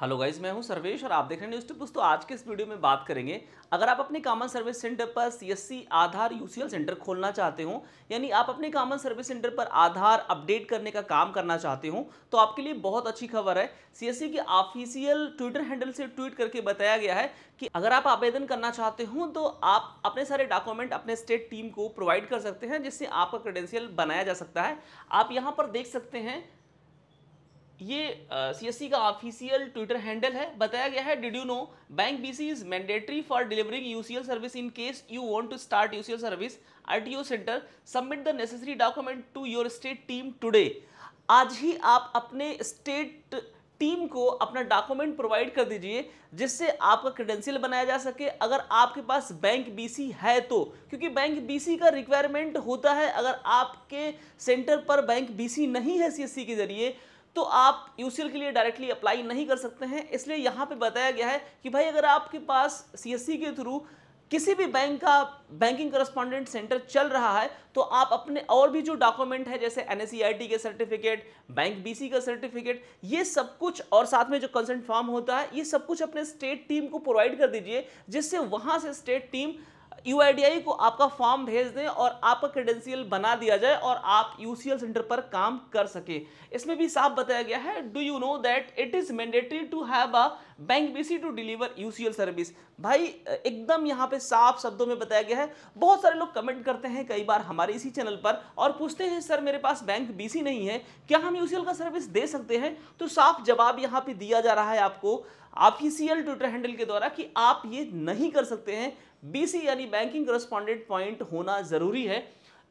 hello guys मैं हूं सर्वेश और आप देख रहे हैं न्यूज दोस्तों आज के इस वीडियो में बात करेंगे अगर आप अपने कॉमन सर्विस सेंटर पर सीएससी आधार यूसीएल सेंटर खोलना चाहते हो यानी आप अपने कॉमन सर्विस सेंटर पर आधार अपडेट करने का काम करना चाहते हो तो आपके लिए बहुत अच्छी खबर है सीएससी के ऑफिशियल ट्विटर हैंडल से ट्वीट करके बताया गया है कि अगर आप आवेदन करना चाहते हो तो आप अपने सारे डॉक्यूमेंट अपने स्टेट टीम को प्रोवाइड कर सकते हैं जिससे आपका क्रेडेंशियल बनाया जा सकता है आप यहाँ पर देख सकते हैं ये सी एस सी का ऑफिशियल ट्विटर हैंडल है बताया गया है did you know bank B C is mandatory for delivering U C L service in case you want to start U C L service R T O centre submit the necessary document to your state team today आज ही आप अपने state team को अपना document provide कर दीजिए जिससे आपका क्रेडेंशियल बनाया जा सके अगर आपके पास बैंक बीसी है तो क्योंकि बैंक बीसी का रिक्वायरमेंट होता है अगर आपके सेंटर पर बैंक बीसी नहीं है सीएससी के जरिए तो आप यू के लिए डायरेक्टली अप्लाई नहीं कर सकते हैं इसलिए यहाँ पे बताया गया है कि भाई अगर आपके पास सी के थ्रू किसी भी बैंक का बैंकिंग करस्पॉन्डेंट सेंटर चल रहा है तो आप अपने और भी जो डॉक्यूमेंट है जैसे एन e के सर्टिफिकेट बैंक बीसी का सर्टिफिकेट ये सब कुछ और साथ में जो कंसेंट फॉर्म होता है ये सब कुछ अपने स्टेट टीम को प्रोवाइड कर दीजिए जिससे वहाँ से स्टेट टीम यू को आपका फॉर्म भेज दें और आपका क्रेडेंशियल बना दिया जाए और आप यू सेंटर पर काम कर सके इसमें भी साफ बताया गया है do you know that it is mandatory to have a bank BC to deliver you service भाई एकदम यहाँ पे साफ शब्दों में बताया गया है बहुत सारे लोग कमेंट करते हैं कई बार हमारे इसी चैनल पर और पूछते हैं सर मेरे पास बैंक बीसी नहीं है क्या हम यूसीएल का सर्विस दे सकते हैं तो साफ जवाब यहाँ पे दिया जा रहा है आपको ऑफिशियल ट्विटर हैंडल के द्वारा कि आप ये नहीं कर सकते हैं बीसी यानी बैंकिंग करस्पॉन्डेंट पॉइंट होना जरूरी है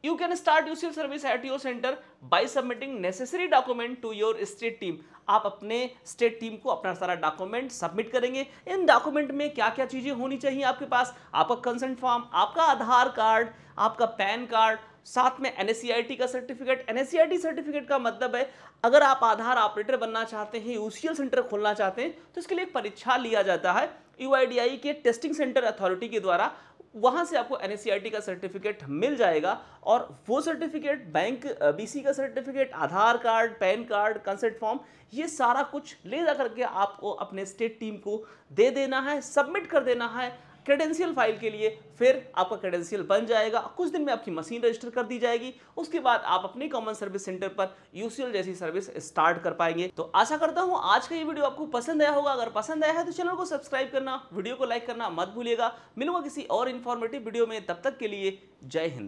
you can start UCL service at your centre by submitting necessary document to your state team आप अपने स्टेट टीम को अपना सारा डॉक्यूमेंट सबमिट करेंगे इन डॉक्यूमेंट में क्या क्या चीज़ें होनी चाहिए आपके पास आपका कंसेंट फॉर्म आपका आधार कार्ड आपका पैन कार्ड साथ में एन e का सर्टिफिकेट एन सर्टिफिकेट का मतलब है अगर आप आधार ऑपरेटर बनना चाहते हैं यू सेंटर खोलना चाहते हैं तो इसके लिए एक परीक्षा लिया जाता है यू के टेस्टिंग सेंटर अथॉरिटी के द्वारा वहां से आपको एन e का सर्टिफिकेट मिल जाएगा और वो सर्टिफिकेट बैंक बीसी का certificate Aadhaar card PAN card consent form ये सारा कुछ ले जा करके आपको अपने स्टेट टीम को दे देना है सबमिट कर देना है क्रेडेंशियल फाइल के लिए फिर आपका क्रेडेंशियल बन जाएगा कुछ दिन में आपकी मशीन रजिस्टर कर दी जाएगी उसके बाद आप अपने कॉमन सर्विस सेंटर पर यूसीएल जैसी सर्विस स्टार्ट कर पाएंगे तो आशा करता हूँ आज का ये वीडियो आपको पसंद आया होगा अगर पसंद आया है तो चैनल को सब्सक्राइब करना वीडियो को लाइक करना मत भूलिएगा मिलूंगा किसी और इन्फॉर्मेटिव वीडियो में तब तक के लिए जय हिंद